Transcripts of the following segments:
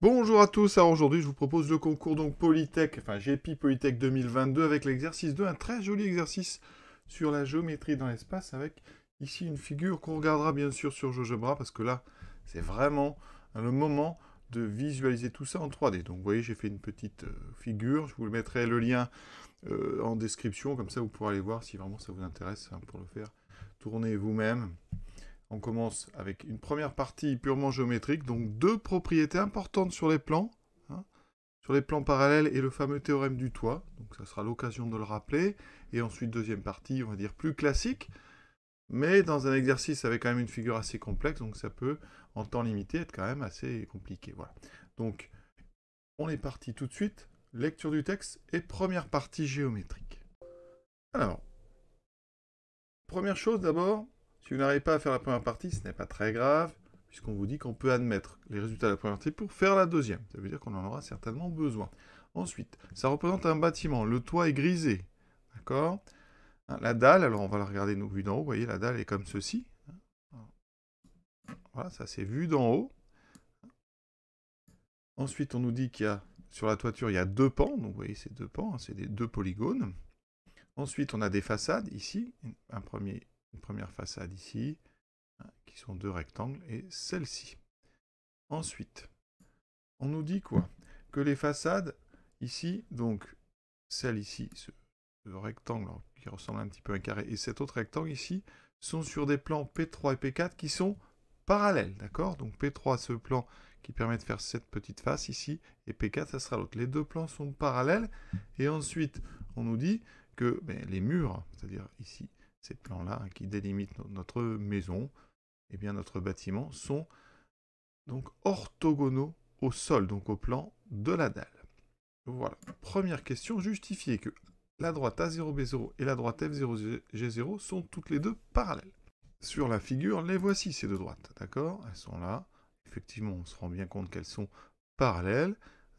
Bonjour à tous, alors aujourd'hui je vous propose le concours donc Polytech, enfin GPI Polytech 2022 avec l'exercice 2, un très joli exercice sur la géométrie dans l'espace avec ici une figure qu'on regardera bien sûr sur Jojobra parce que là c'est vraiment le moment de visualiser tout ça en 3D. Donc vous voyez j'ai fait une petite euh, figure, je vous mettrai le lien euh, en description comme ça vous pourrez aller voir si vraiment ça vous intéresse hein, pour le faire tourner vous-même. On commence avec une première partie purement géométrique, donc deux propriétés importantes sur les plans, hein. sur les plans parallèles et le fameux théorème du toit, donc ça sera l'occasion de le rappeler, et ensuite deuxième partie, on va dire plus classique, mais dans un exercice avec quand même une figure assez complexe, donc ça peut, en temps limité, être quand même assez compliqué. Voilà. Donc, on est parti tout de suite, lecture du texte et première partie géométrique. Alors, première chose d'abord, si vous n'arrivez pas à faire la première partie, ce n'est pas très grave, puisqu'on vous dit qu'on peut admettre les résultats de la première partie pour faire la deuxième. Ça veut dire qu'on en aura certainement besoin. Ensuite, ça représente un bâtiment. Le toit est grisé. D'accord hein, La dalle, alors on va la regarder nous, vue d'en haut. Vous voyez, la dalle est comme ceci. Hein, voilà, ça c'est vu d'en haut. Ensuite, on nous dit qu'il y a, sur la toiture, il y a deux pans. Donc vous voyez, ces deux pans, hein, c'est des deux polygones. Ensuite, on a des façades ici. Un premier une première façade ici, hein, qui sont deux rectangles, et celle-ci. Ensuite, on nous dit quoi Que les façades, ici, donc celle ici, ce, rectangle qui ressemble un petit peu à un carré, et cet autre rectangle ici, sont sur des plans P3 et P4 qui sont parallèles, d'accord Donc P3, ce plan qui permet de faire cette petite face ici, et P4, ça sera l'autre. Les deux plans sont parallèles, et ensuite, on nous dit que ben, les murs, c'est-à-dire ici, ces plans-là, hein, qui délimitent notre maison, et eh bien notre bâtiment, sont donc orthogonaux au sol, donc au plan de la dalle. Voilà, première question, justifier que la droite A0B0 et la droite F0G0 sont toutes les deux parallèles. Sur la figure, les voici ces deux droites, d'accord Elles sont là, effectivement on se rend bien compte qu'elles sont parallèles.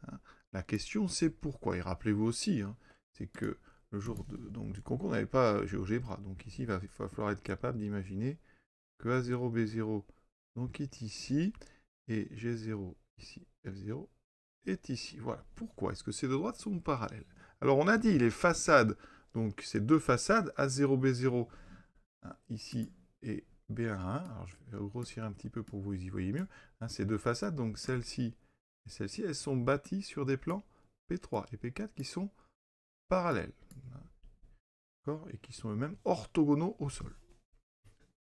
Hein. La question c'est pourquoi, et rappelez-vous aussi, hein, c'est que le jour du concours, on n'avait pas euh, GeoGebra. Donc ici, il va, falloir être capable d'imaginer que A0B0 donc est ici, et G0 ici, F0 est ici. Voilà. Pourquoi est-ce que ces deux droites sont parallèles Alors on a dit les façades, donc ces deux façades, A0B0 hein, ici et B1, alors je vais grossir un petit peu pour que vous y voyez mieux, hein, ces deux façades, donc celle-ci et celle-ci, elles sont bâties sur des plans P3 et P4 qui sont parallèles et qui sont eux-mêmes orthogonaux au sol.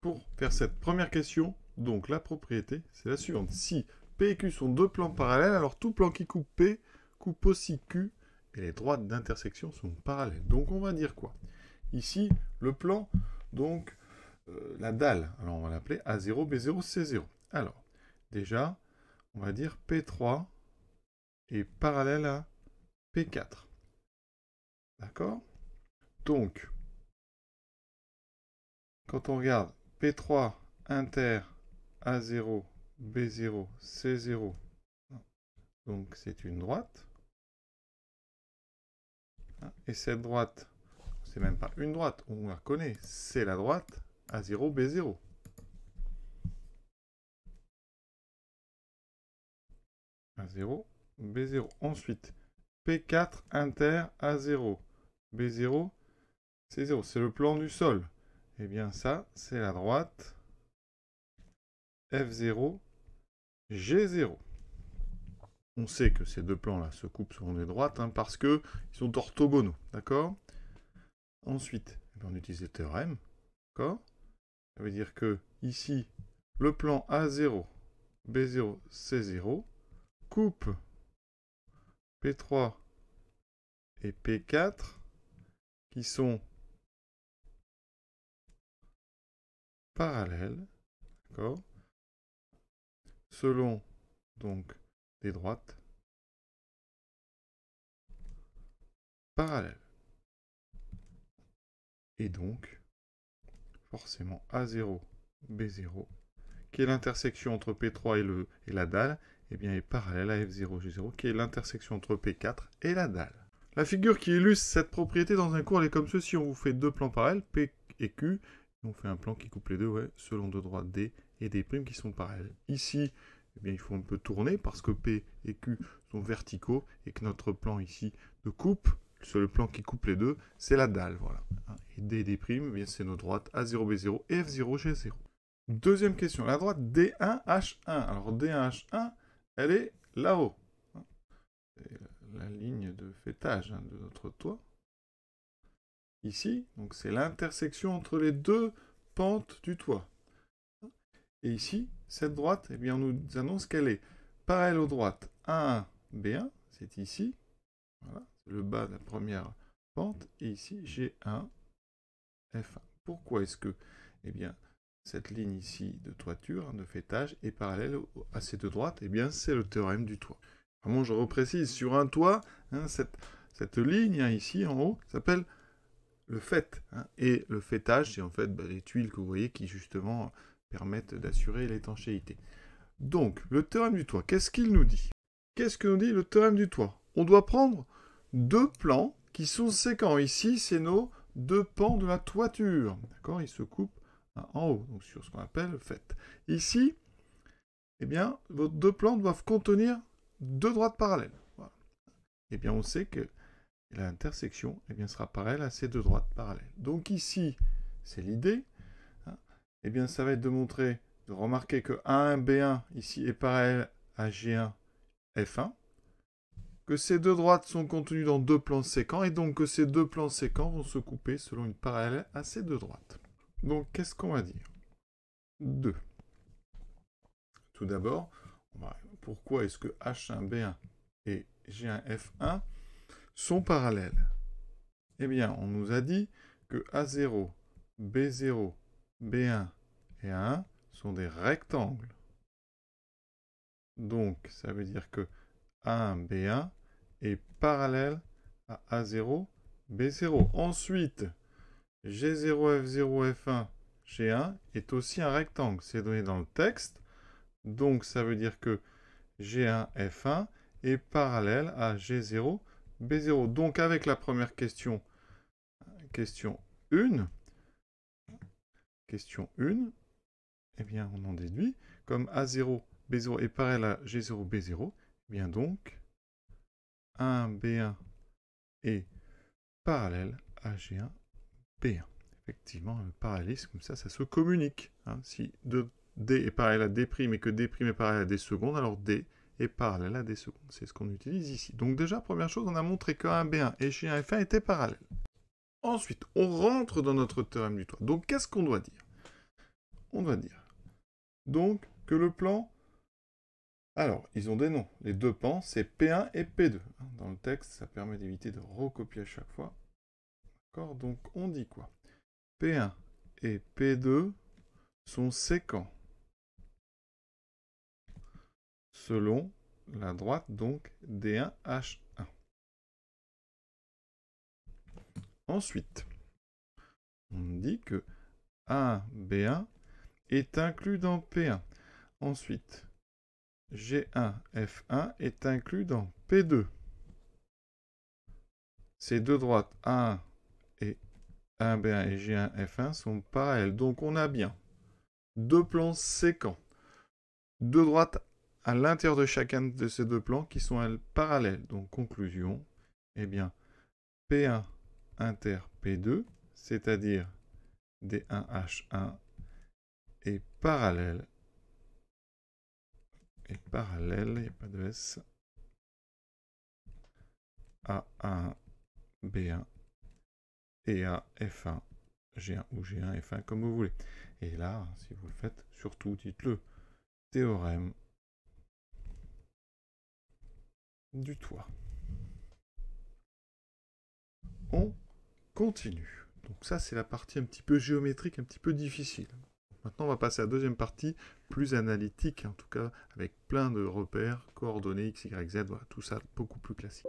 Pour faire cette première question, donc la propriété, c'est la suivante. Si P et Q sont deux plans parallèles, alors tout plan qui coupe P coupe aussi Q et les droites d'intersection sont parallèles. Donc on va dire quoi Ici, le plan, donc euh, la dalle, alors on va l'appeler A0, B0, C0. Alors, déjà, on va dire P3 est parallèle à P4. D'accord Donc, quand on regarde P3 inter A0, B0, C0, donc c'est une droite. Et cette droite, c'est même pas une droite, on la connaît, c'est la droite A0, B0. A0, B0. Ensuite, P4 inter A0, B0, C0. C'est le plan du sol. Et eh bien ça, c'est la droite F0, G0. On sait que ces deux plans-là se coupent selon les droites hein, parce qu'ils sont orthogonaux. D'accord Ensuite, eh ben, on utilise le théorème. D'accord Ça veut dire que ici, le plan A0, B0, C0 coupe P3 et P4 qui sont parallèles, d'accord, selon donc des droites parallèles. Et donc, forcément A0, B0, qui est l'intersection entre P3 et, le, et la dalle, et eh bien est parallèle à F0, G0, qui est l'intersection entre P4 et la dalle. La figure qui illustre cette propriété dans un cours, elle est comme ceci. On vous fait deux plans parallèles, P et Q. on fait un plan qui coupe les deux, selon deux droites D et D' qui sont parallèles. Ici, eh bien, il faut un peu tourner parce que P et Q sont verticaux et que notre plan ici de coupe, sur le plan qui coupe les deux, c'est la dalle. Voilà. Et D et D', eh c'est nos droites A0, B0 et F0, G0. Deuxième question, la droite D1, H1. Alors D1, H1, elle est là-haut la ligne de fêtage hein, de notre toit. Ici, donc c'est l'intersection entre les deux pentes du toit. Et ici, cette droite, eh bien, on nous annonce qu'elle est parallèle aux droites 1, B1, c'est ici, voilà, le bas de la première pente, et ici G1, F1. Pourquoi est-ce que eh bien, cette ligne ici de toiture, hein, de fêtage, est parallèle à ces deux droites Eh bien, c'est le théorème du toit je reprécise, sur un toit, hein, cette, ligne hein, ici en haut s'appelle le fait. Hein. et le fêtage, c'est en fait bah, les tuiles que vous voyez qui justement permettent d'assurer l'étanchéité. Donc, le théorème du toit, qu'est-ce qu'il nous dit Qu'est-ce que nous dit le théorème du toit On doit prendre deux plans qui sont séquents. Ici, c'est nos deux pans de la toiture. D'accord Ils se coupent en haut, donc sur ce qu'on appelle le fait. Ici, eh bien, vos deux plans doivent contenir deux droites parallèles. Et Eh bien, on sait que l'intersection eh bien, sera parallèle à ces deux droites parallèles. Donc ici, c'est l'idée. Hein. eh bien, ça va être de montrer, de remarquer que A1, B1, ici, est parallèle à G1, F1. Que ces deux droites sont contenues dans deux plans séquents, et donc que ces deux plans séquents vont se couper selon une parallèle à ces deux droites. Donc, qu'est-ce qu'on va dire Deux. Tout d'abord, on va pourquoi est-ce que H1B1 et G1F1 sont parallèles Eh bien, on nous a dit que A0, B0, B1 et A1 sont des rectangles. Donc, ça veut dire que A1, B1 est parallèle à A0, B0. Ensuite, G0, F0, F1, G1 est aussi un rectangle. C'est donné dans le texte. Donc, ça veut dire que G1, F1 est parallèle à G0, B0. Donc avec la première question, question 1, question 1, eh bien on en déduit, comme A0, B0 eh est parallèle à G0, B0, bien donc 1, B1 est parallèle à G1, B1. Effectivement, le parallélisme, comme ça, ça se communique. Hein. Si D est parallèle à D' et que D' est parallèle à D seconde, alors D est parallèle à D seconde. C'est ce qu'on utilise ici. Donc déjà, première chose, on a montré que 1B1 et chez 1 F1 étaient parallèles. Ensuite, on rentre dans notre théorème du toit. Donc qu'est-ce qu'on doit dire On doit dire donc que le plan... Alors, ils ont des noms. Les deux pans, c'est P1 et P2. Dans le texte, ça permet d'éviter de recopier à chaque fois. D'accord Donc on dit quoi P1 et P2 sont séquents selon la droite, donc D1H1. Ensuite, on dit que AB1 est inclus dans P1. Ensuite, G1F1 est inclus dans P2. Ces deux droites A1 et a 1 et G1F1 sont parallèles. Donc on a bien deux plans séquents. Deux droites à l'intérieur de chacun de ces deux plans qui sont parallèles. Donc conclusion, eh bien P1 inter P2, c'est-à-dire D1H1 est parallèle et parallèle, il n'y a pas de S, a 1, B1 et à F1, G1 ou G1, F1, comme vous voulez. Et là, si vous le faites, surtout dites-le, théorème du toit. On continue. Donc ça, c'est la partie un petit peu géométrique, un petit peu difficile. Maintenant, on va passer à la deuxième partie, plus analytique, en tout cas, avec plein de repères, coordonnées, x, y, z, voilà, tout ça beaucoup plus classique.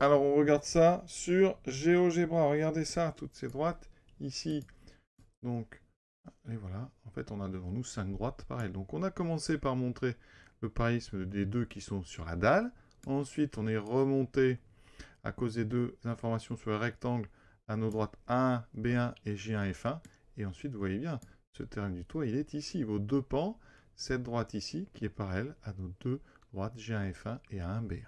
Alors, on regarde ça sur GeoGebra. Regardez ça, toutes ces droites, ici. Donc, et voilà, en fait, on a devant nous cinq droites, pareil. Donc, on a commencé par montrer le parisme des deux qui sont sur la dalle. Ensuite, on est remonté à cause des deux informations sur le rectangle à nos droites A1, B1 et g 1 F1. Et ensuite, vous voyez bien, ce terrain du toit, il est ici, Il vaut deux pans, cette droite ici, qui est parallèle à nos deux droites G1, F1 et A1, B1.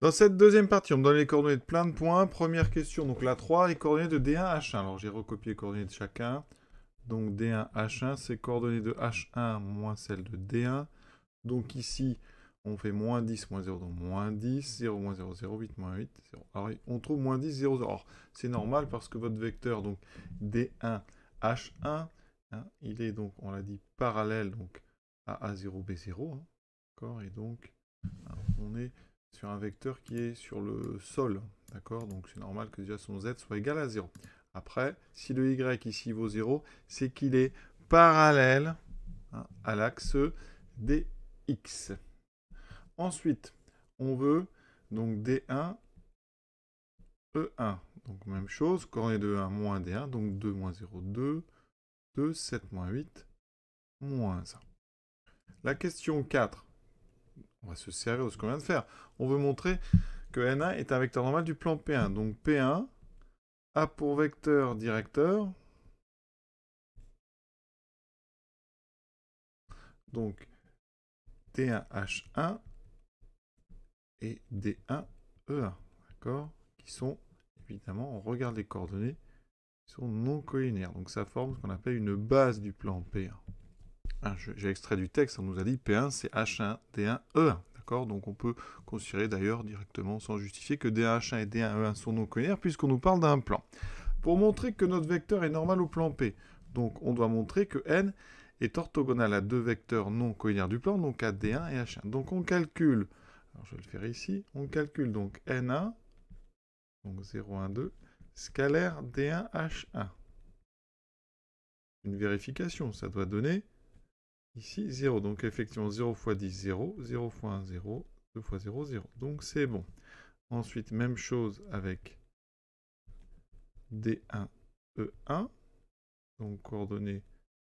Dans cette deuxième partie, on me donne les coordonnées de plein de points. Première question, donc la 3, les coordonnées de D1, H1. Alors j'ai recopié les coordonnées de chacun. Donc D1, H1, c'est coordonnées de H1 moins celle de D1. Donc ici, on fait moins 10, moins 0, donc moins 10, 0, moins 0, 0, 8, moins 8, 0. Alors, on trouve moins 10, 0, 0. c'est normal parce que votre vecteur, donc D1, H1, hein, il est donc, on l'a dit, parallèle donc à A0, B0. Hein. d'accord Et donc, hein, on est sur un vecteur qui est sur le sol. D'accord Donc, c'est normal que déjà son Z soit égal à 0. Après, si le Y ici vaut 0, c'est qu'il est parallèle à l'axe DX. Ensuite, on veut donc D1, E1. Donc même chose, cornet de 1 moins D1, donc 2 moins 0, 2, 2, 7 moins 8, moins 1. La question 4, on va se servir de ce qu'on vient de faire. On veut montrer que N1 est un vecteur normal du plan P1. Donc P1 a pour vecteur directeur, donc T1H1 et D1, E1, d'accord Qui sont, évidemment, on regarde les coordonnées, qui sont non collinaires. Donc ça forme ce qu'on appelle une base du plan P1. Ah, j'ai extrait du texte, on nous a dit P1 c'est H1, D1, E1. D'accord Donc on peut considérer d'ailleurs directement sans justifier que D1H1 et D1E1 sont non collinaires, puisqu'on nous parle d'un plan. Pour montrer que notre vecteur est normal au plan P, donc on doit montrer que N est orthogonal à deux vecteurs non collinaires du plan, donc à D1 et H1. Donc on calcule alors, je vais le faire ici. On calcule donc N1, donc 0, 1, 2, scalaire D1H1. Une vérification, ça doit donner ici 0. Donc effectivement 0 x 10, 0, 0 x 1, 0, 2 x 0, 0. Donc c'est bon. Ensuite, même chose avec D1, E1. Donc coordonnées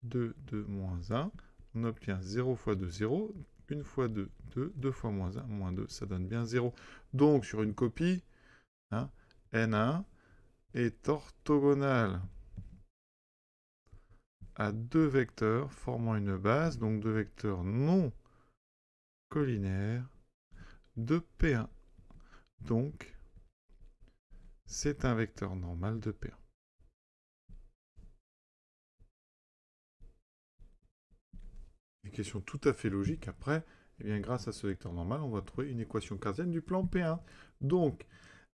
2, 2, moins 1. On obtient 0 x 2, 0 fois 2, 2, 2 fois moins 1, moins 2, ça donne bien 0. Donc sur une copie, N1 hein, est orthogonal à deux vecteurs formant une base, donc deux vecteurs non collinaires de P1. Donc, c'est un vecteur normal de P1. question tout à fait logique. Après, et eh bien, grâce à ce vecteur normal, on va trouver une équation cartésienne du plan P1. Donc,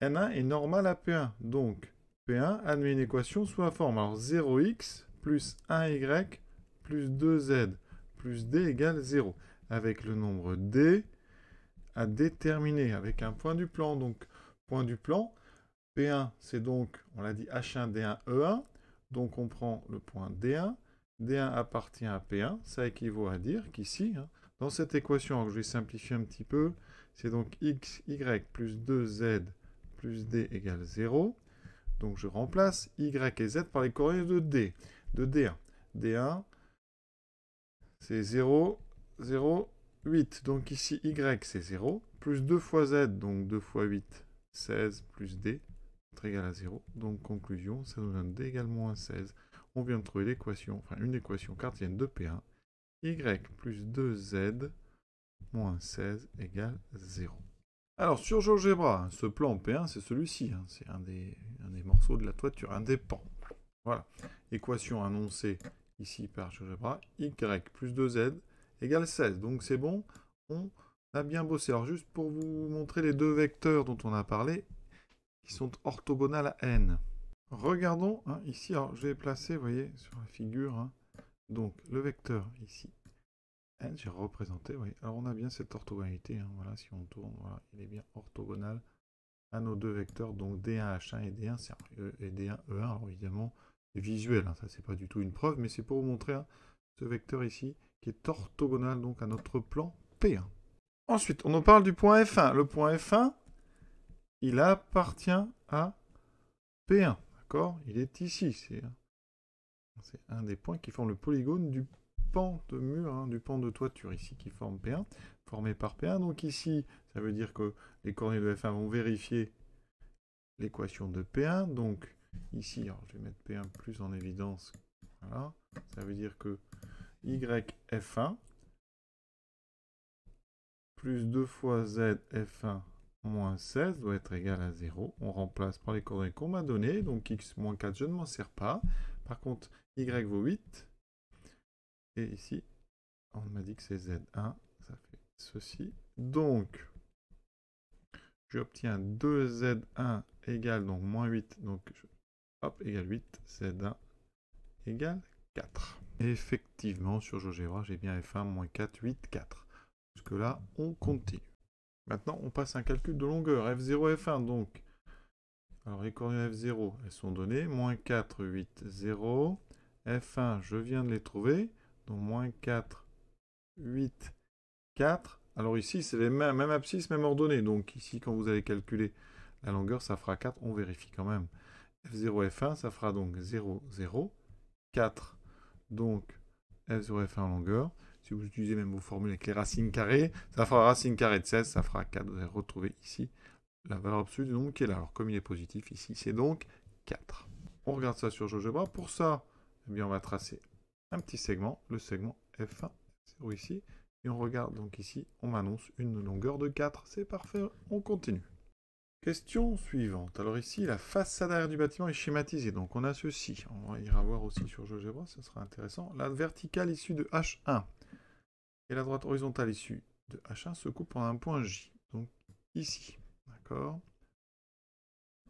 N1 est normal à P1. Donc, P1 admet une équation sous la forme. Alors, 0x plus 1y plus 2z plus d égale 0. Avec le nombre d à déterminer, avec un point du plan. Donc, point du plan, P1, c'est donc, on l'a dit, H1, D1, E1. Donc, on prend le point D1 D1 appartient à P1, ça équivaut à dire qu'ici, hein, dans cette équation que je vais simplifier un petit peu, c'est donc x, y plus 2z plus d égale 0. Donc je remplace y et z par les coordonnées de d, de d1. d1, c'est 0, 0, 8. Donc ici, y, c'est 0, plus 2 fois z, donc 2 fois 8, 16, plus d, égal à 0. Donc conclusion, ça nous donne d égale moins 16 on vient de trouver l'équation, enfin une équation cartienne de P1, y plus 2z moins 16 égale 0. Alors sur GeoGebra, hein, ce plan P1, c'est celui-ci, hein, c'est un des, morceaux de la toiture, un Voilà, équation annoncée ici par GeoGebra, y plus 2z égale 16. Donc c'est bon, on a bien bossé. Alors juste pour vous montrer les deux vecteurs dont on a parlé, qui sont orthogonales à n. Regardons hein, ici, alors je vais placer vous voyez, sur la figure. Hein, donc le vecteur ici, n, j'ai représenté, voyez. Alors on a bien cette orthogonalité, hein, voilà, si on tourne, il est bien orthogonal à nos deux vecteurs, donc D1H1 et D1, et D1E1. Alors évidemment, visuel, ça c'est pas du tout une preuve, mais c'est pour vous montrer ce vecteur ici, qui est orthogonal donc à notre plan P1. Ensuite, on en parle du point F1. Le point F1, il appartient à P1 il est ici. Hein. C'est un des points qui forment le polygone du pan de mur, hein, du pan de toiture ici, qui forme P1, formé par P1. Donc ici, ça veut dire que les coordonnées de F1 vont vérifier l'équation de P1. Donc ici, je vais mettre P1 plus en évidence. Voilà, ça veut dire que YF1 plus 2 fois ZF1 moins 16 doit être égal à 0. On remplace par les coordonnées qu'on m'a données, donc x moins 4, je ne m'en sers pas. Par contre, y vaut 8. Et ici, on m'a dit que c'est z1, ça fait ceci. Donc, j'obtiens 2z1 égale donc moins 8, donc hop, égale 8, z1 égale 4. effectivement, sur GeoGebra, j'ai bien f1 moins 4, 8, 4. Puisque là, on continue. Maintenant, on passe à un calcul de longueur. F0, F1, donc. Alors, les coordonnées F0, elles sont données. Moins 4, 8, 0. F1, je viens de les trouver. Donc, moins 4, 8, 4. Alors ici, c'est les mêmes, abscisses, abscisse, même ordonnées. Donc ici, quand vous allez calculer la longueur, ça fera 4. On vérifie quand même. F0, F1, ça fera donc 0, 0, 4. Donc, F0, F1 en longueur. Si vous utilisez même vos formules avec les racines carrées, ça fera racine carrée de 16, ça fera 4. Vous allez retrouver ici la valeur absolue du nombre qui est là. Alors comme il est positif ici, c'est donc 4. On regarde ça sur GeoGebra. Pour ça, eh bien, on va tracer un petit segment, le segment F1, 0 ici. Et on regarde donc ici, on m'annonce une longueur de 4. C'est parfait, on continue. Question suivante. Alors ici, la façade arrière du bâtiment est schématisée. Donc on a ceci. On ira voir aussi sur GeoGebra, ce sera intéressant. La verticale issue de H1. Et la droite horizontale issue de H1 se coupe en un point J. Donc ici. D'accord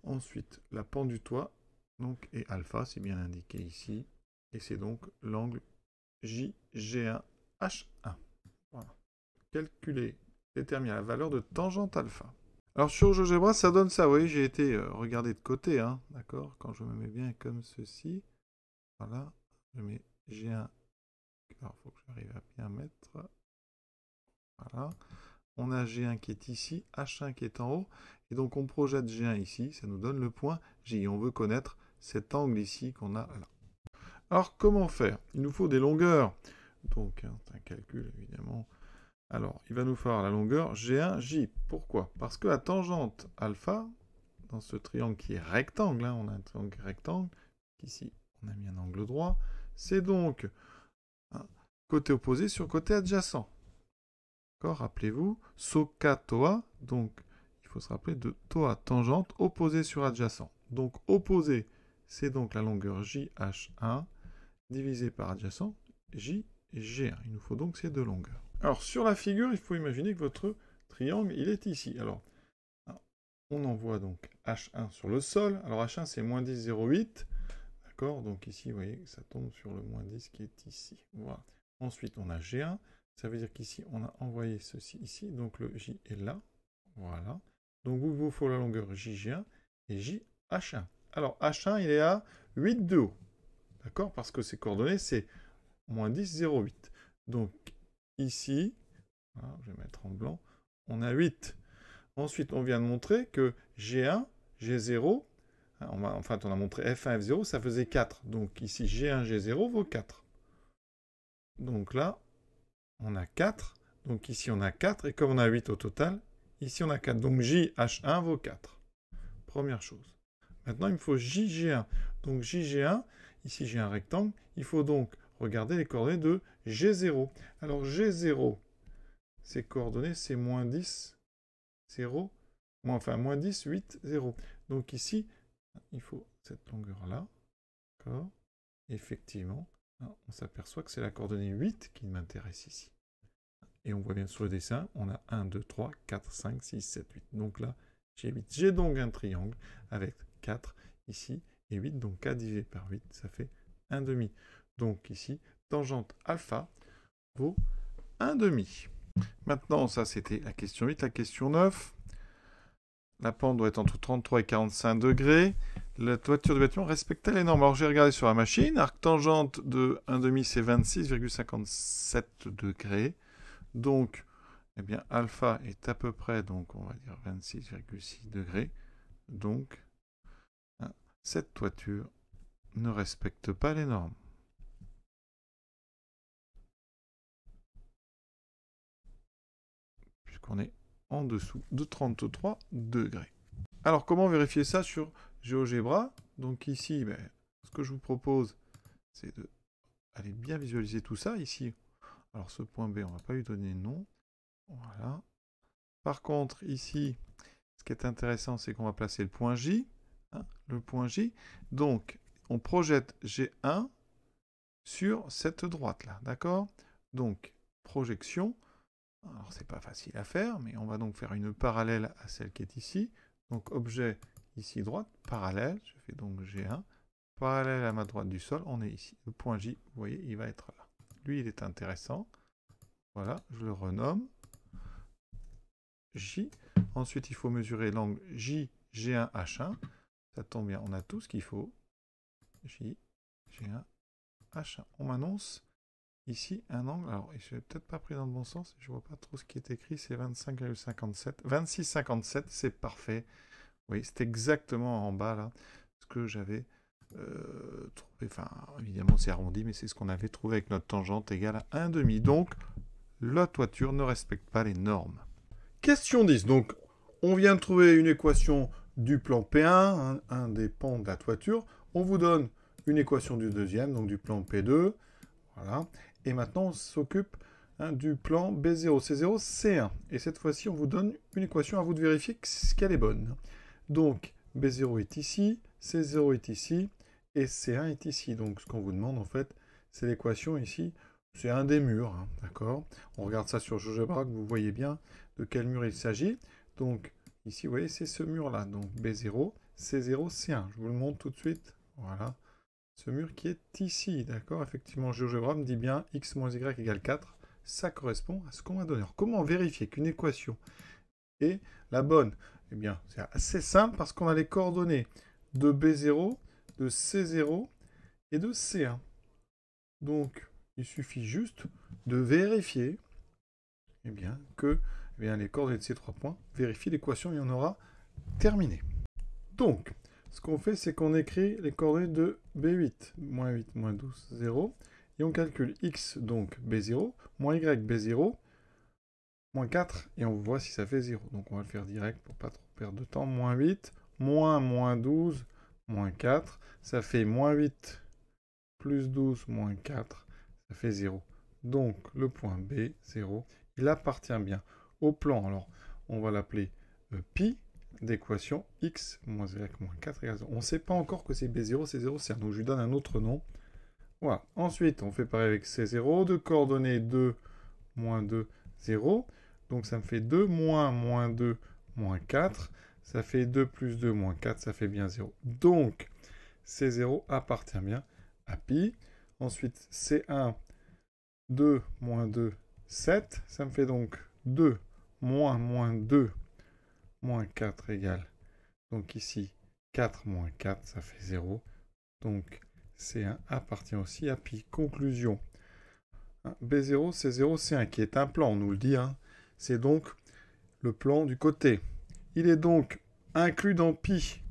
Ensuite, la pente du toit donc, est alpha, c'est bien indiqué ici. Et c'est donc l'angle JG1H1. Voilà. Calculer, déterminer la valeur de tangente alpha. Alors sur GeoGebra, ça donne ça. Vous voyez, j'ai été euh, regardé de côté. Hein. D'accord Quand je me mets bien comme ceci. Voilà. Je mets G1 alors, il faut que j'arrive à bien mettre. Voilà. On a G1 qui est ici, H1 qui est en haut. Et donc, on projette G1 ici. Ça nous donne le point J. On veut connaître cet angle ici qu'on a là. Alors, comment faire Il nous faut des longueurs. Donc, hein, c'est un calcul, évidemment. Alors, il va nous falloir la longueur G1, J. Pourquoi Parce que la tangente alpha, dans ce triangle qui est rectangle, hein, on a un triangle rectangle, ici on a mis un angle droit, c'est donc côté opposé sur côté adjacent. D'accord Rappelez-vous, soka toa, donc il faut se rappeler de toa tangente opposée sur adjacent. Donc opposé, c'est donc la longueur JH1 divisé par adjacent JG1. Il nous faut donc ces deux longueurs. Alors sur la figure, il faut imaginer que votre triangle, il est ici. Alors on envoie donc H1 sur le sol. Alors H1 c'est moins 10, D'accord Donc ici, vous voyez, que ça tombe sur le moins 10 qui est ici. Voilà. Ensuite, on a G1. Ça veut dire qu'ici, on a envoyé ceci ici. Donc, le J est là. Voilà. Donc, vous vous faut la longueur JG1 et JH1. Alors, H1, il est à 8 de haut. D'accord Parce que ses coordonnées, c'est moins 10, 0, 8. Donc, ici, je vais mettre en blanc, on a 8. Ensuite, on vient de montrer que G1, G0, hein, on en fait, on a montré F1, F0, ça faisait 4. Donc, ici, G1, G0 vaut 4. Donc là, on a 4. Donc ici, on a 4. Et comme on a 8 au total, ici, on a 4. Donc JH1 vaut 4. Première chose. Maintenant, il me faut JG1. Donc JG1, ici, j'ai un rectangle. Il faut donc regarder les coordonnées de G0. Alors G0, ces coordonnées, c'est moins 10, 0, enfin moins 10, 8, 0. Donc ici, il faut cette longueur-là. D'accord Effectivement, ah, on s'aperçoit que c'est la coordonnée 8 qui m'intéresse ici. Et on voit bien sur le dessin, on a 1, 2, 3, 4, 5, 6, 7, 8. Donc là, j'ai 8. J'ai donc un triangle avec 4 ici et 8. Donc 4 divisé par 8, ça fait 1 demi. Donc ici, tangente alpha vaut 1 demi. Maintenant, ça c'était la question 8. La question 9, la pente doit être entre 33 et 45 degrés. La toiture du bâtiment respecte les normes. Alors j'ai regardé sur la machine. Arc tangente de 1,5 c'est 26,57 degrés. Donc, eh bien, alpha est à peu près, donc on va dire 26,6 degrés. Donc, hein, cette toiture ne respecte pas les normes. Puisqu'on est en dessous de 33 degrés. Alors comment vérifier ça sur GeoGebra Donc ici, ben, ce que je vous propose, c'est d'aller bien visualiser tout ça ici. Alors ce point B, on ne va pas lui donner de nom. Voilà. Par contre, ici, ce qui est intéressant, c'est qu'on va placer le point J. Hein, le point J. Donc, on projette G1 sur cette droite-là. D'accord Donc, projection. Alors c'est pas facile à faire, mais on va donc faire une parallèle à celle qui est ici. Donc objet ici droite, parallèle, je fais donc G1, parallèle à ma droite du sol, on est ici. Le point J, vous voyez, il va être là. Lui, il est intéressant. Voilà, je le renomme J. Ensuite, il faut mesurer l'angle J, G1, H1. Ça tombe bien, on a tout ce qu'il faut. J, G1, H1. On m'annonce Ici, un angle. Alors, je l'ai peut-être pas pris dans le bon sens. Je ne vois pas trop ce qui est écrit. C'est 25,57. 26,57, c'est parfait. Oui, c'est exactement en bas là ce que j'avais euh, trouvé. Enfin, évidemment, c'est arrondi, mais c'est ce qu'on avait trouvé avec notre tangente égale à 1,5. Donc, la toiture ne respecte pas les normes. Question 10. Donc, on vient de trouver une équation du plan P1, un des pans de la toiture. On vous donne une équation du deuxième, donc du plan P2. Voilà. Et maintenant, on s'occupe hein, du plan B0, C0, C1. Et cette fois-ci, on vous donne une équation à vous de vérifier qu'elle est bonne. Donc, B0 est ici, C0 est ici, et C1 est ici. Donc, ce qu'on vous demande, en fait, c'est l'équation ici. C'est un des murs, hein, d'accord On regarde ça sur GeoGebra, que vous voyez bien de quel mur il s'agit. Donc, ici, vous voyez, c'est ce mur-là. Donc, B0, C0, C1. Je vous le montre tout de suite. Voilà. Ce mur qui est ici, d'accord Effectivement, GeoGebra dit bien x moins y égale 4. Ça correspond à ce qu'on m'a donné. Alors, comment vérifier qu'une équation est la bonne Eh bien, c'est assez simple parce qu'on a les coordonnées de B0, de C0 et de C1. Donc, il suffit juste de vérifier eh bien, que eh bien, les coordonnées de ces trois points vérifient l'équation et on aura terminé. Donc, ce qu'on fait, c'est qu'on écrit les coordonnées de B8, moins 8, moins 12, 0. Et on calcule x, donc B0, moins y, B0, moins 4, et on voit si ça fait 0. Donc on va le faire direct pour pas trop perdre de temps. Moins 8, moins moins 12, moins 4. Ça fait moins 8, plus 12, moins 4, ça fait 0. Donc le point B, 0, il appartient bien au plan. Alors on va l'appeler π. Euh, d'équation x moins y moins 4 égale 0. On ne sait pas encore que c'est b0, c'est 0, c'est Donc je lui donne un autre nom. Voilà. Ensuite, on fait pareil avec c0. De coordonnées 2, moins 2, 0. Donc ça me fait 2 moins moins 2 moins 4. Ça fait 2 plus 2 moins 4, ça fait bien 0. Donc c0 appartient bien à pi. Ensuite, c1, 2 moins 2, 7. Ça me fait donc 2 moins moins 2, moins 4 égale. Donc ici, 4 moins 4, ça fait 0. Donc C1 appartient aussi à pi. Conclusion. B0, c 0, C1, qui est un plan, on nous le dit. Hein. C'est donc le plan du côté. Il est donc inclus dans pi,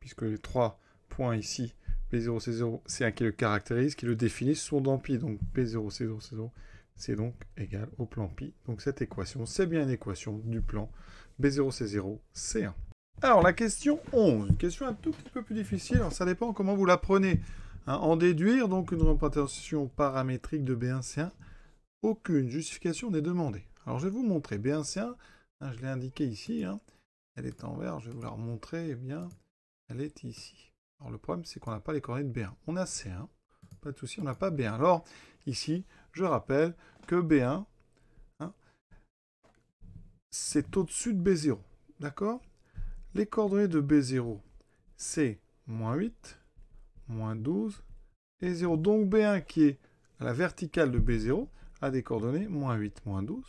puisque les trois points ici, B0, C0, C1 qui le caractérise, qui le définissent, sont dans pi. Donc B0, C0, C0, c'est donc égal au plan pi. Donc cette équation, c'est bien une équation du plan B0C0, C1. Alors la question 11, une question un tout petit peu plus difficile, alors ça dépend comment vous la prenez. Hein. en déduire donc une représentation paramétrique de B1C1, aucune justification n'est demandée. Alors je vais vous montrer B1C1, hein, je l'ai indiqué ici, hein. elle est en vert, je vais vous la remontrer, eh bien elle est ici. Alors le problème c'est qu'on n'a pas les coordonnées de B1, on a C1, pas de souci, on n'a pas B1. Alors ici, je rappelle que B1 c'est au-dessus de B0. D'accord Les coordonnées de B0, c'est moins 8, moins 12 et 0. Donc B1 qui est à la verticale de B0 a des coordonnées moins 8, moins 12.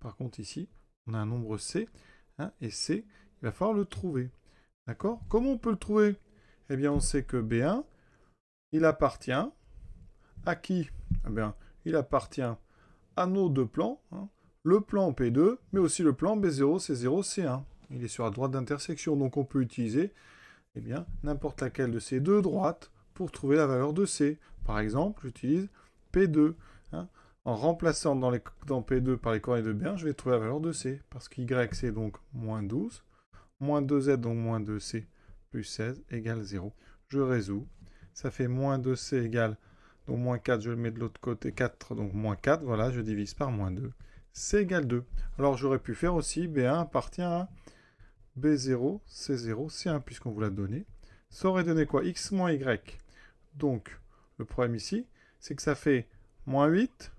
Par contre ici, on a un nombre C. Hein, et C, il va falloir le trouver. D'accord Comment on peut le trouver Eh bien, on sait que B1, il appartient à qui Eh bien, il appartient à nos deux plans. Hein, le plan P2, mais aussi le plan B0, C0, C1. Il est sur la droite d'intersection, donc on peut utiliser eh n'importe laquelle de ces deux droites pour trouver la valeur de C. Par exemple, j'utilise P2. Hein. En remplaçant dans, dans, P2 par les coordonnées de B1, je vais trouver la valeur de C, parce Y, c'est donc moins 12, moins 2Z, donc moins 2C, plus 16, égale 0. Je résous. Ça fait moins 2C égale, donc moins 4, je le mets de l'autre côté, 4, donc moins 4, voilà, je divise par moins 2 c'est égal 2. Alors j'aurais pu faire aussi B1 appartient à B0, C0, C1 puisqu'on vous l'a donné. Ça aurait donné quoi X moins Y. Donc le problème ici, c'est que ça fait moins 8,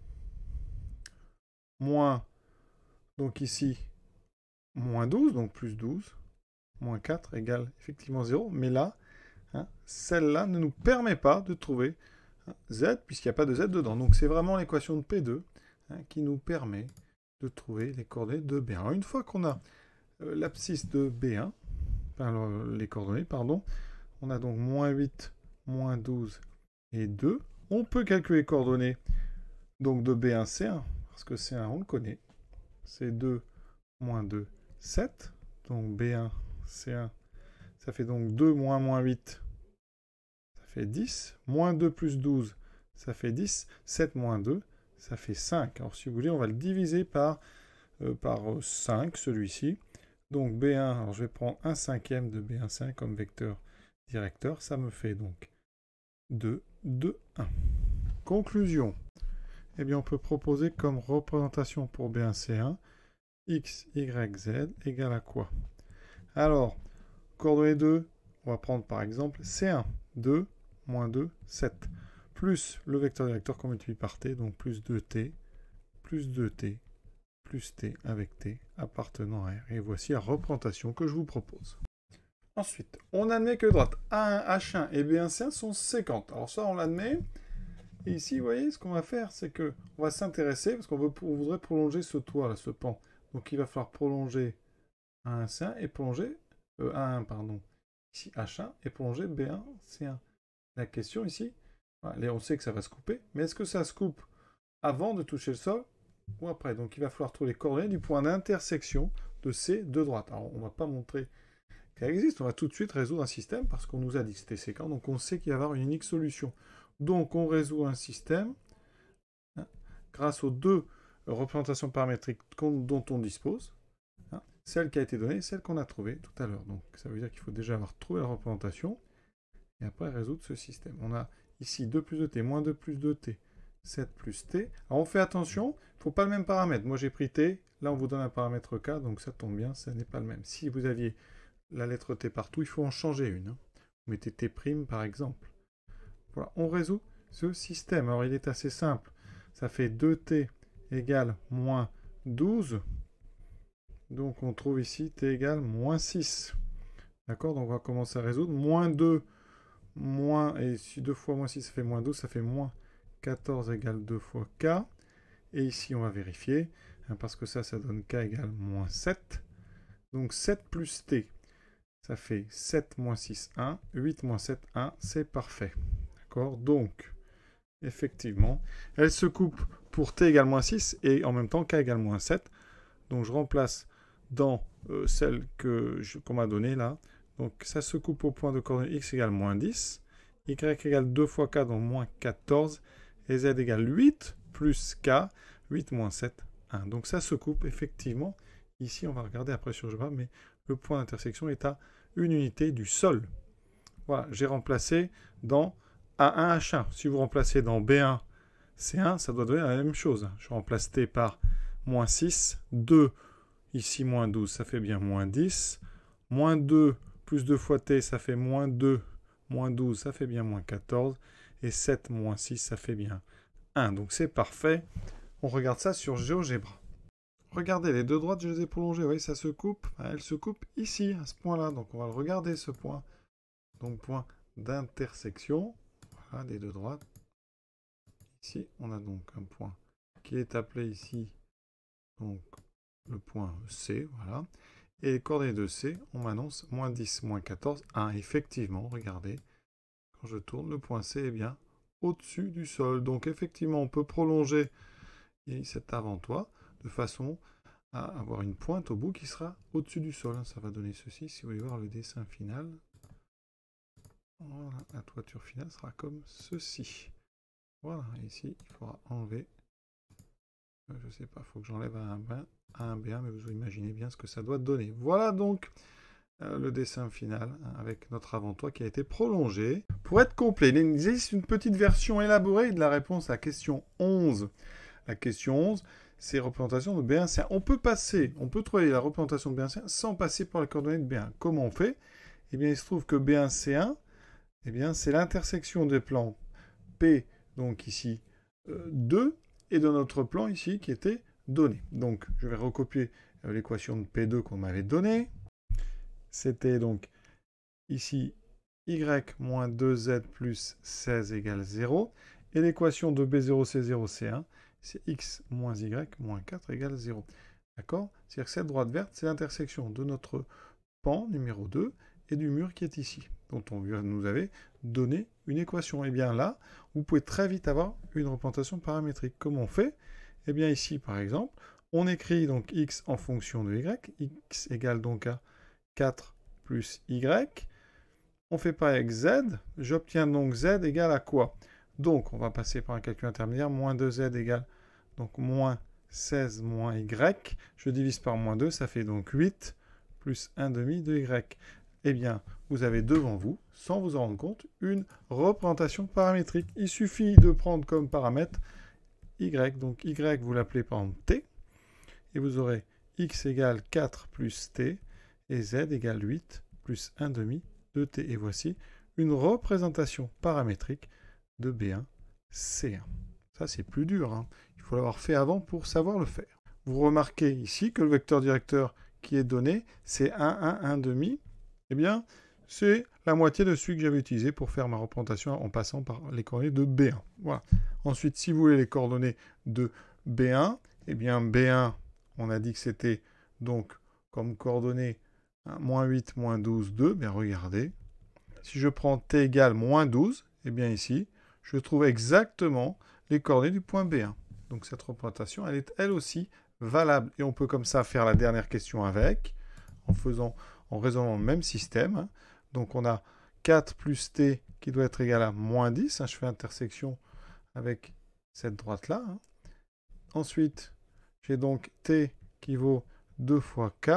moins, donc ici, moins 12, donc plus 12, moins 4 égale effectivement 0. Mais là, hein, celle-là ne nous permet pas de trouver hein, Z puisqu'il n'y a pas de Z dedans. Donc c'est vraiment l'équation de P2 hein, qui nous permet de trouver les coordonnées de B1. une fois qu'on a euh, l'abscisse de B1, alors, les coordonnées, pardon, on a donc moins 8, moins 12 et 2. On peut calculer les coordonnées donc de B1, C1, parce que C1, on le connaît. C'est 2, moins 2, 7. Donc B1, C1, ça fait donc 2 moins moins 8, ça fait 10. Moins 2 plus 12, ça fait 10. 7 moins 2, ça fait 5. Alors si vous voulez, on va le diviser par, 5, euh, euh, celui-ci. Donc B1, alors je vais prendre 1 cinquième de b 1 5 comme vecteur directeur. Ça me fait donc 2, 2, 1. Conclusion. Eh bien, on peut proposer comme représentation pour B1C1 x, y, z égale à quoi Alors, coordonnées 2, on va prendre par exemple C1, 2, moins 2, 7 plus le vecteur directeur qu'on multiplie par t, donc plus 2t, plus 2t, plus t avec t appartenant à R. Et voici la représentation que je vous propose. Ensuite, on admet que droite A1, H1 et B1, C1 sont séquentes. Alors ça, on l'admet. Et ici, vous voyez, ce qu'on va faire, c'est que on va s'intéresser, parce qu'on voudrait prolonger ce toit, là, ce pan. Donc il va falloir prolonger A1C1 et prolonger euh, A1, pardon, ici H1 et prolonger B1C1. La question ici, on sait que ça va se couper, mais est-ce que ça se coupe avant de toucher le sol ou après Donc il va falloir trouver les coordonnées du point d'intersection de ces deux droites. Alors on ne va pas montrer qu'elle existe, on va tout de suite résoudre un système parce qu'on nous a dit que c'était séquent, donc on sait qu'il va y avoir une unique solution. Donc on résout un système hein, grâce aux deux représentations paramétriques dont on dispose, hein, celle qui a été donnée, celle qu'on a trouvée tout à l'heure. Donc ça veut dire qu'il faut déjà avoir trouvé la représentation et après résoudre ce système. On a Ici, 2 plus 2t, moins 2 plus 2t, 7 plus t. Alors on fait attention, il ne faut pas le même paramètre. Moi j'ai pris t, là on vous donne un paramètre k, donc ça tombe bien, ça n'est pas le même. Si vous aviez la lettre t partout, il faut en changer une. Hein. Vous mettez t' par exemple. Voilà, on résout ce système. Alors il est assez simple. Ça fait 2t égale moins 12. Donc on trouve ici t égale moins 6. D'accord Donc on va commencer à résoudre. Moins 2 moins, et si 2 fois moins 6, ça fait moins 12, ça fait moins 14 égale 2 fois k. Et ici, on va vérifier, hein, parce que ça, ça donne k égale moins 7. Donc 7 plus t, ça fait 7 moins 6, 1. 8 moins 7, 1. C'est parfait. D'accord Donc, effectivement, elle se coupe pour t égale moins 6 et en même temps k égale moins 7. Donc, je remplace dans euh, celle qu'on m'a donnée là, donc ça se coupe au point de coordonnées x égale moins 10, y égale 2 fois k, donc moins 14, et z égale 8 plus k, 8 moins 7, 1. Donc ça se coupe effectivement. Ici, on va regarder après sur Java, mais le point d'intersection est à une unité du sol. Voilà, j'ai remplacé dans A1, H1. Si vous remplacez dans B1, C1, ça doit donner la même chose. Je remplace T par moins 6, 2, ici moins 12, ça fait bien moins 10, moins 2, plus 2 fois t, ça fait moins 2. Moins 12, ça fait bien moins 14. Et 7 moins 6, ça fait bien 1. Donc c'est parfait. On regarde ça sur GeoGebra. Regardez, les deux droites, je les ai prolongées. Vous voyez, ça se coupe. elle se coupe ici, à ce point-là. Donc on va le regarder, ce point. Donc point d'intersection. Voilà, des deux droites. Ici, on a donc un point qui est appelé ici, donc le point C, voilà. Et les coordonnées de C, on m'annonce moins 10, moins 14. Ah, effectivement, regardez, quand je tourne, le point C est bien au-dessus du sol. Donc effectivement, on peut prolonger cet avant-toit de façon à avoir une pointe au bout qui sera au-dessus du sol. Ça va donner ceci, si vous voulez voir le dessin final. Voilà, la toiture finale sera comme ceci. Voilà, ici, il faudra enlever euh, je sais pas, faut que j'enlève un, un B1, mais vous imaginez bien ce que ça doit donner. Voilà donc euh, le dessin final hein, avec notre avant-toi qui a été prolongé. Pour être complet, il existe une petite version élaborée de la réponse à la question 11. La question 11, c'est représentation de B1. On peut passer, on peut trouver la représentation de B1C1 sans passer par la coordonnée de B1. Comment on fait Eh bien, il se trouve que B1C1, eh bien, c'est l'intersection des plans P, donc ici 2, euh, et de notre plan ici qui était donné. Donc je vais recopier euh, l'équation de P2 qu'on m'avait donnée. C'était donc ici y moins 2z plus 16 égale 0. Et l'équation de B0, C0, C1, c'est x moins y moins 4 égale 0. D'accord C'est-à-dire que cette droite verte, c'est l'intersection de notre pan numéro 2 et du mur qui est ici dont on nous avait donné une équation. Et eh bien là, vous pouvez très vite avoir une représentation paramétrique. Comment on fait Et eh bien ici, par exemple, on écrit donc x en fonction de y. x égale donc à 4 plus y. On fait pas avec z. J'obtiens donc z égale à quoi Donc, on va passer par un calcul intermédiaire. Moins 2z égale donc moins 16 moins y. Je divise par moins 2, ça fait donc 8 plus 1 demi de y eh bien, vous avez devant vous, sans vous en rendre compte, une représentation paramétrique. Il suffit de prendre comme paramètre y. Donc y, vous l'appelez par t. Et vous aurez x égale 4 plus t et z égale 8 plus 1 demi de t. Et voici une représentation paramétrique de B1, C1. Ça, c'est plus dur. Hein. Il faut l'avoir fait avant pour savoir le faire. Vous remarquez ici que le vecteur directeur qui est donné, c'est 1, 1, 1 demi. Eh bien, c'est la moitié de celui que j'avais utilisé pour faire ma représentation en passant par les coordonnées de B1. Voilà. Ensuite, si vous voulez les coordonnées de B1, eh bien B1, on a dit que c'était donc comme coordonnées hein, moins 8, moins 12, 2. Eh bien regardez, si je prends t égale moins 12, eh bien ici, je trouve exactement les coordonnées du point B1. Donc cette représentation, elle est elle aussi valable. Et on peut comme ça faire la dernière question avec, en faisant en résolvant le même système. Hein. Donc on a 4 plus t qui doit être égal à moins 10. Hein. Je fais intersection avec cette droite-là. Hein. Ensuite, j'ai donc t qui vaut 2 fois k.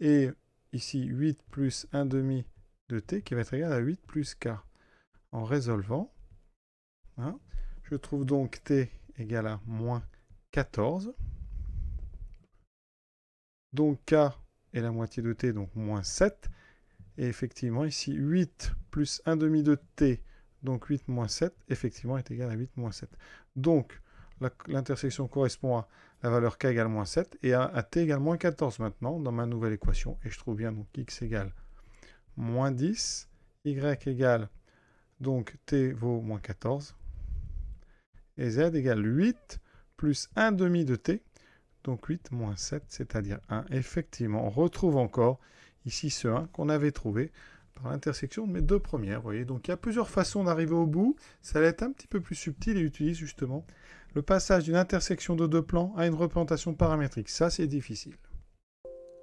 Et ici, 8 plus 1 demi de t qui va être égal à 8 plus k. En résolvant, je trouve donc t égal à moins 14. Donc k, et la moitié de t, donc moins 7. Et effectivement, ici, 8 plus 1 demi de t, donc 8 moins 7, effectivement, est égal à 8 moins 7. Donc, l'intersection correspond à la valeur k égale moins 7 et à, t égale moins 14 maintenant dans ma nouvelle équation. Et je trouve bien donc x égale moins 10, y égale donc t vaut moins 14 et z égale 8 plus 1 demi de t donc 8 moins 7, c'est-à-dire 1. Effectivement, on retrouve encore ici ce 1 qu'on avait trouvé par l'intersection de mes deux premières. voyez, donc il y a plusieurs façons d'arriver au bout. Ça va être un petit peu plus subtil et utilise justement le passage d'une intersection de deux plans à une représentation paramétrique. Ça, c'est difficile.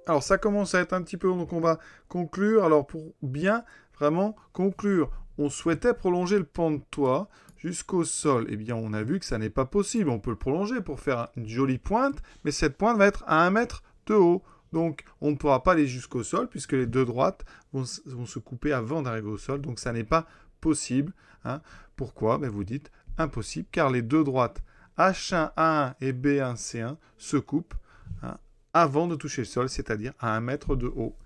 Alors ça commence à être un petit peu long, donc on va conclure. Alors pour bien vraiment conclure, on souhaitait prolonger le pan de toit jusqu'au sol, eh bien on a vu que ça n'est pas possible. On peut le prolonger pour faire une jolie pointe, mais cette pointe va être à 1 mètre de haut. Donc on ne pourra pas aller jusqu'au sol puisque les deux droites vont, se couper avant d'arriver au sol. Donc ça n'est pas possible. Hein. Pourquoi ben, Vous dites impossible car les deux droites H1A1 et B1C1 se coupent hein, avant de toucher le sol, c'est-à-dire à 1 mètre de haut.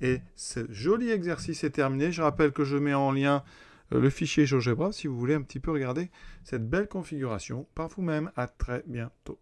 Et ce joli exercice est terminé. Je rappelle que je mets en lien euh, le fichier GeoGebra si vous voulez un petit peu regarder cette belle configuration par vous-même. À très bientôt.